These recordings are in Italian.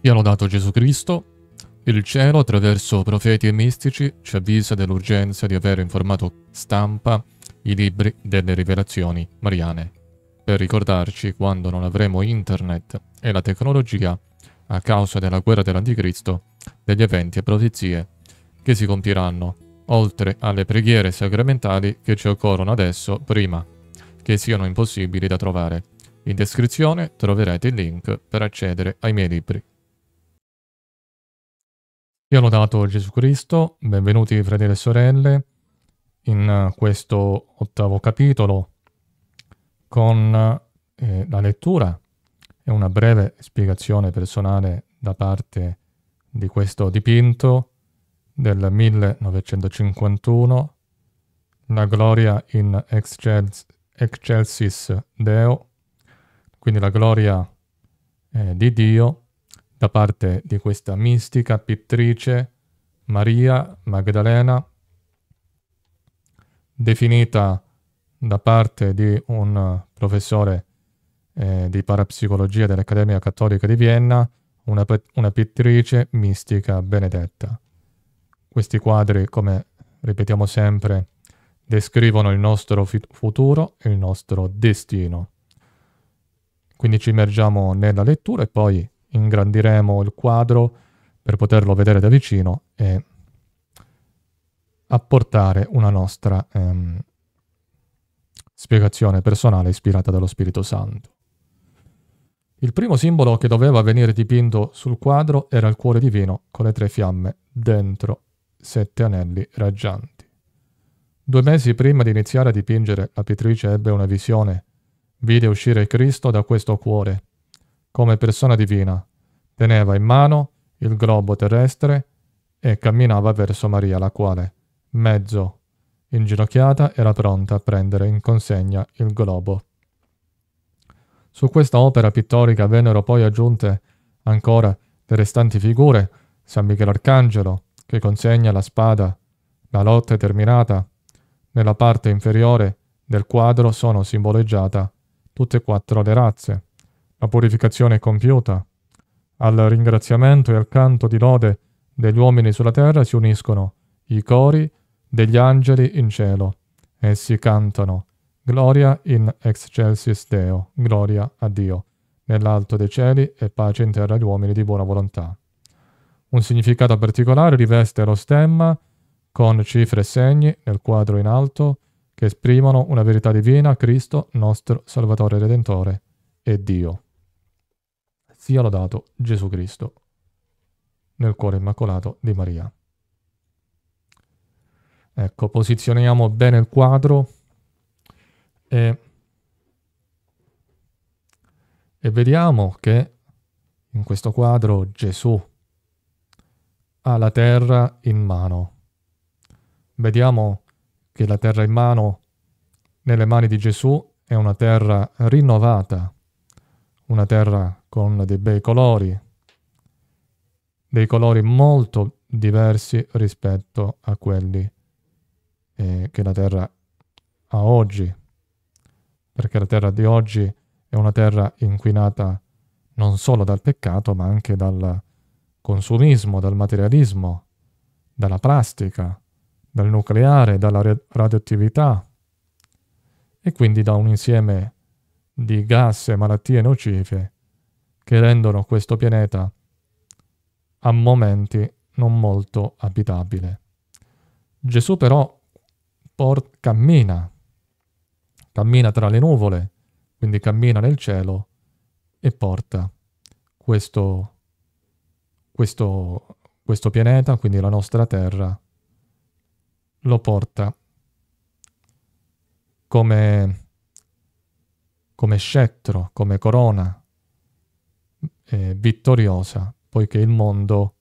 Sia lodato Gesù Cristo. Il cielo, attraverso profeti e mistici, ci avvisa dell'urgenza di avere in formato stampa i libri delle rivelazioni mariane, per ricordarci quando non avremo internet e la tecnologia a causa della guerra dell'anticristo, degli eventi e profezie che si compiranno, oltre alle preghiere sacramentali che ci occorrono adesso prima, che siano impossibili da trovare. In descrizione troverete il link per accedere ai miei libri. Io ho lodato Gesù Cristo, benvenuti fratelli e sorelle in eh, questo ottavo capitolo con eh, la lettura e una breve spiegazione personale da parte di questo dipinto del 1951, La gloria in excels excelsis Deo, quindi la gloria eh, di Dio da parte di questa mistica pittrice Maria Magdalena, definita da parte di un professore eh, di parapsicologia dell'Accademia Cattolica di Vienna una, una pittrice mistica benedetta. Questi quadri, come ripetiamo sempre, descrivono il nostro futuro e il nostro destino. Quindi ci immergiamo nella lettura e poi ingrandiremo il quadro per poterlo vedere da vicino e apportare una nostra ehm, spiegazione personale ispirata dallo Spirito Santo. Il primo simbolo che doveva venire dipinto sul quadro era il cuore divino con le tre fiamme dentro sette anelli raggianti. Due mesi prima di iniziare a dipingere, la pittrice ebbe una visione. Vide uscire Cristo da questo cuore come persona divina, teneva in mano il globo terrestre e camminava verso Maria, la quale, mezzo inginocchiata, era pronta a prendere in consegna il globo. Su questa opera pittorica vennero poi aggiunte ancora le restanti figure, San Michele Arcangelo, che consegna la spada, la lotta è terminata, nella parte inferiore del quadro sono simboleggiate tutte e quattro le razze la purificazione è compiuta. Al ringraziamento e al canto di lode degli uomini sulla terra si uniscono i cori degli angeli in cielo. Essi cantano Gloria in excelsis Deo, gloria a Dio, nell'alto dei cieli e pace in terra agli uomini di buona volontà. Un significato particolare riveste lo stemma con cifre e segni nel quadro in alto che esprimono una verità divina, Cristo, nostro Salvatore Redentore e Dio sia lodato Gesù Cristo, nel cuore immacolato di Maria. Ecco, posizioniamo bene il quadro e, e vediamo che in questo quadro Gesù ha la terra in mano. Vediamo che la terra in mano, nelle mani di Gesù, è una terra rinnovata, una terra con dei bei colori, dei colori molto diversi rispetto a quelli eh, che la terra ha oggi, perché la terra di oggi è una terra inquinata non solo dal peccato, ma anche dal consumismo, dal materialismo, dalla plastica, dal nucleare, dalla radioattività e quindi da un insieme di di gas e malattie nocive che rendono questo pianeta a momenti non molto abitabile. Gesù però por- cammina, cammina tra le nuvole, quindi cammina nel cielo e porta questo, questo, questo pianeta, quindi la nostra terra, lo porta come come scettro, come corona eh, vittoriosa, poiché il mondo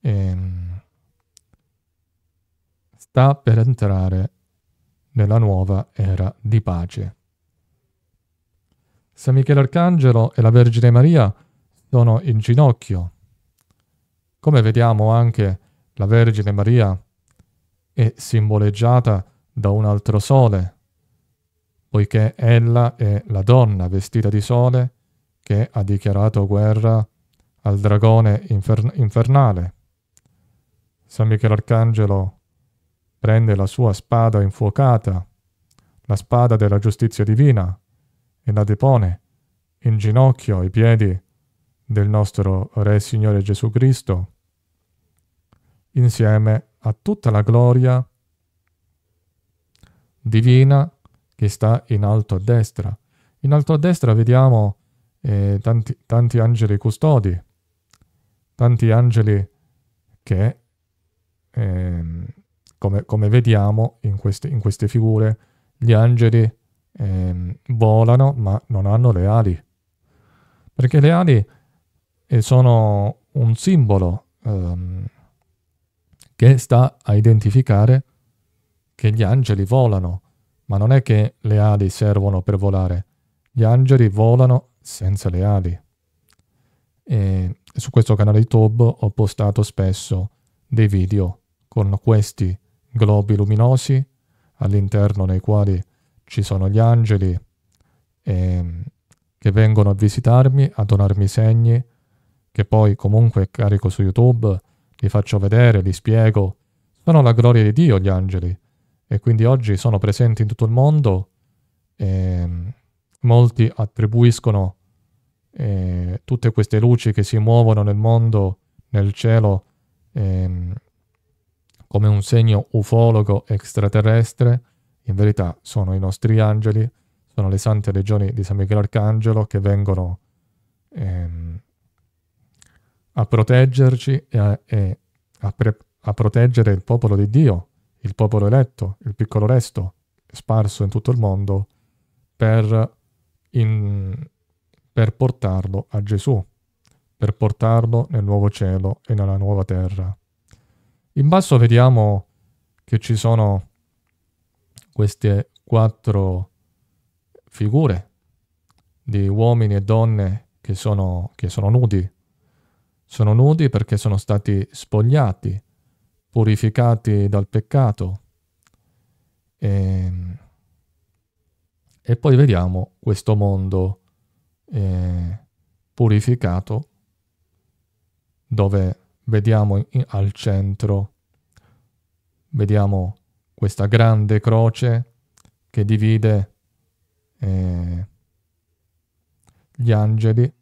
eh, sta per entrare nella nuova era di pace. San Michele Arcangelo e la Vergine Maria sono in ginocchio. Come vediamo anche la Vergine Maria è simboleggiata da un altro sole, poiché ella è la donna vestita di sole che ha dichiarato guerra al dragone infern infernale. San Michele Arcangelo prende la sua spada infuocata, la spada della giustizia divina, e la depone in ginocchio ai piedi del nostro Re Signore Gesù Cristo, insieme a tutta la gloria divina che sta in alto a destra. In alto a destra vediamo eh, tanti, tanti angeli custodi, tanti angeli che, ehm, come, come, vediamo in queste, in queste, figure, gli angeli ehm, volano ma non hanno le ali, perché le ali eh, sono un simbolo ehm, che sta a identificare che gli angeli volano, ma non è che le ali servono per volare. Gli angeli volano senza le ali. E su questo canale YouTube ho postato spesso dei video con questi globi luminosi all'interno dei quali ci sono gli angeli eh, che vengono a visitarmi, a donarmi segni, che poi comunque carico su YouTube, li faccio vedere, li spiego. Sono la gloria di Dio gli angeli e quindi oggi sono presenti in tutto il mondo. Ehm, molti attribuiscono eh, tutte queste luci che si muovono nel mondo, nel cielo, ehm, come un segno ufologo extraterrestre. In verità sono i nostri angeli, sono le sante legioni di San Michele Arcangelo che vengono ehm, a proteggerci e a, e a, pre- a proteggere il popolo di Dio il popolo eletto, il piccolo resto, sparso in tutto il mondo, per, in, per portarlo a Gesù, per portarlo nel nuovo cielo e nella nuova terra. In basso vediamo che ci sono queste quattro figure di uomini e donne che sono, che sono nudi. Sono nudi perché sono stati spogliati purificati dal peccato. E, ehm, e poi vediamo questo mondo eh, purificato dove vediamo in, al centro, vediamo questa grande croce che divide eh, gli angeli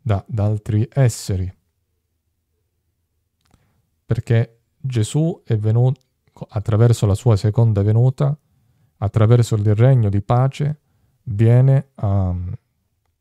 da, da altri esseri perché Gesù è venuto attraverso la sua seconda venuta, attraverso il regno di pace, viene a mm,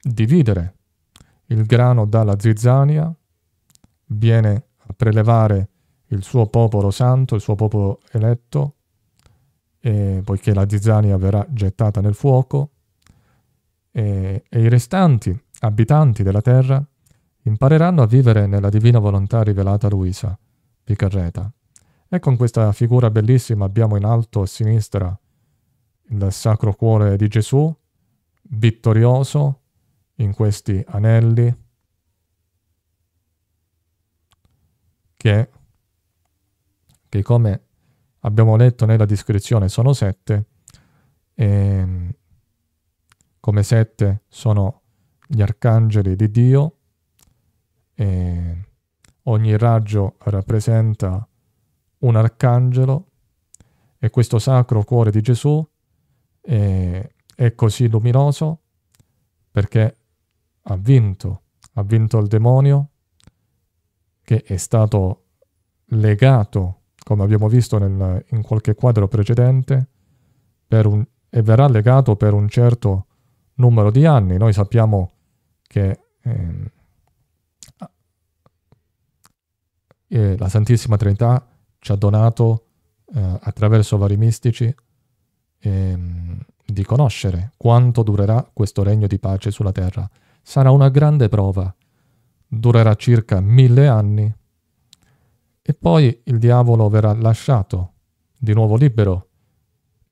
dividere il grano dalla zizzania, viene a prelevare il suo popolo santo, il suo popolo eletto, poiché la zizzania verrà gettata nel fuoco, e, e i restanti abitanti della terra impareranno a vivere nella divina volontà rivelata a Luisa di E con questa figura bellissima abbiamo in alto a sinistra il Sacro Cuore di Gesù, vittorioso in questi anelli che, che come abbiamo letto nella descrizione sono sette e come sette sono gli arcangeli di Dio Ogni raggio rappresenta un arcangelo e questo sacro cuore di Gesù è, eh, è così luminoso perché ha vinto, ha vinto il demonio che è stato legato, come abbiamo visto nel, in qualche quadro precedente, un, e verrà legato per un certo numero di anni. Noi sappiamo che eh, eh, la Santissima Trinità ci ha donato eh, attraverso vari mistici ehm, di conoscere quanto durerà questo regno di pace sulla terra. Sarà una grande prova, durerà circa mille anni e poi il diavolo verrà lasciato di nuovo libero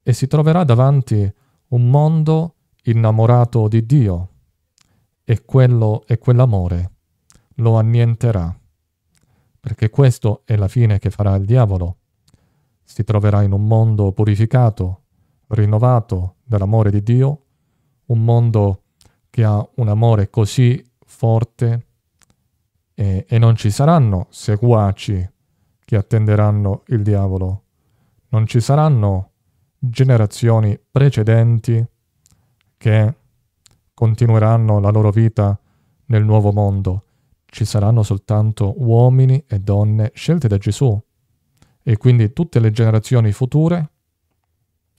e si troverà davanti un mondo innamorato di Dio e, quello, e quell'amore lo annienterà perché questo è la fine che farà il diavolo. Si troverà in un mondo purificato, rinnovato dall'amore di Dio, un mondo che ha un amore così forte e, e non ci saranno seguaci che attenderanno il diavolo, non ci saranno generazioni precedenti che continueranno la loro vita nel nuovo mondo ci saranno soltanto uomini e donne scelte da Gesù e quindi tutte le generazioni future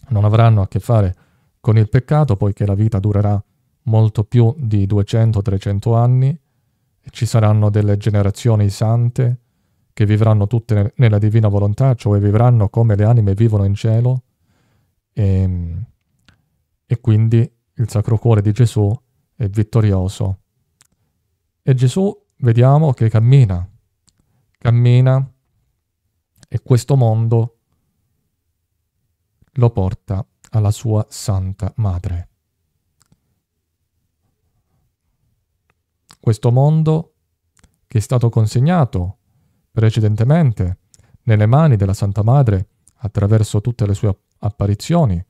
non avranno a che fare con il peccato poiché la vita durerà molto più di 200-300 anni e ci saranno delle generazioni sante che vivranno tutte nella divina volontà, cioè vivranno come le anime vivono in cielo e, ehm, e quindi il Sacro Cuore di Gesù è vittorioso. E Gesù vediamo che cammina, cammina e questo mondo lo porta alla sua Santa Madre. Questo mondo che è stato consegnato precedentemente nelle mani della Santa Madre attraverso tutte le sue apparizioni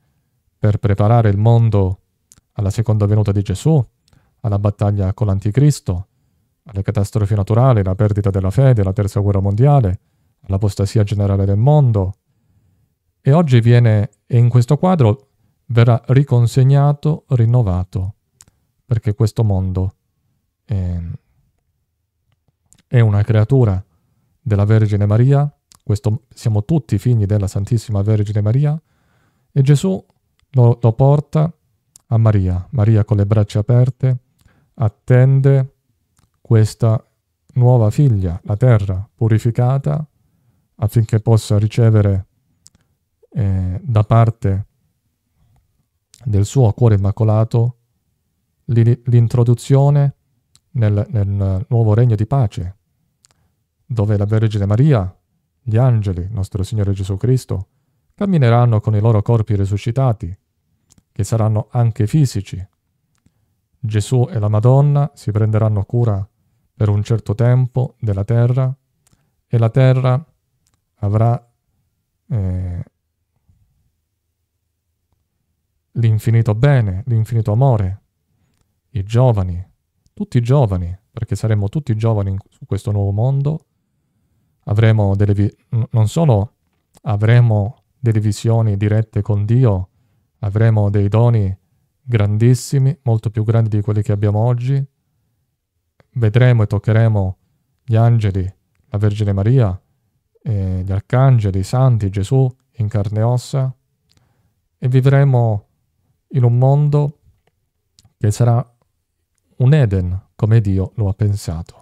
per preparare il mondo alla seconda venuta di Gesù, alla battaglia con l'Anticristo, alle catastrofi naturali, la perdita della fede, la terza guerra mondiale, all'apostasia generale del mondo. E oggi viene, e in questo quadro verrà riconsegnato, rinnovato, perché questo mondo è, ehm, è una creatura della Vergine Maria, questo, siamo tutti figli della Santissima Vergine Maria, e Gesù lo, lo porta a Maria, Maria con le braccia aperte, attende questa nuova figlia, la terra, purificata affinché possa ricevere eh, da parte del suo cuore immacolato l'introduzione nel, nel nuovo regno di pace, dove la Vergine Maria, gli angeli, nostro Signore Gesù Cristo, cammineranno con i loro corpi risuscitati, che saranno anche fisici. Gesù e la Madonna si prenderanno cura per un certo tempo della terra e la terra avrà eh, l'infinito bene, l'infinito amore, i giovani, tutti i giovani, perché saremo tutti giovani in, su questo nuovo mondo, avremo delle vi- non solo avremo delle visioni dirette con Dio, avremo dei doni grandissimi, molto più grandi di quelli che abbiamo oggi, vedremo e toccheremo gli angeli, la Vergine Maria, eh, gli arcangeli, i santi, Gesù in carne e ossa e vivremo in un mondo che sarà un Eden come Dio lo ha pensato.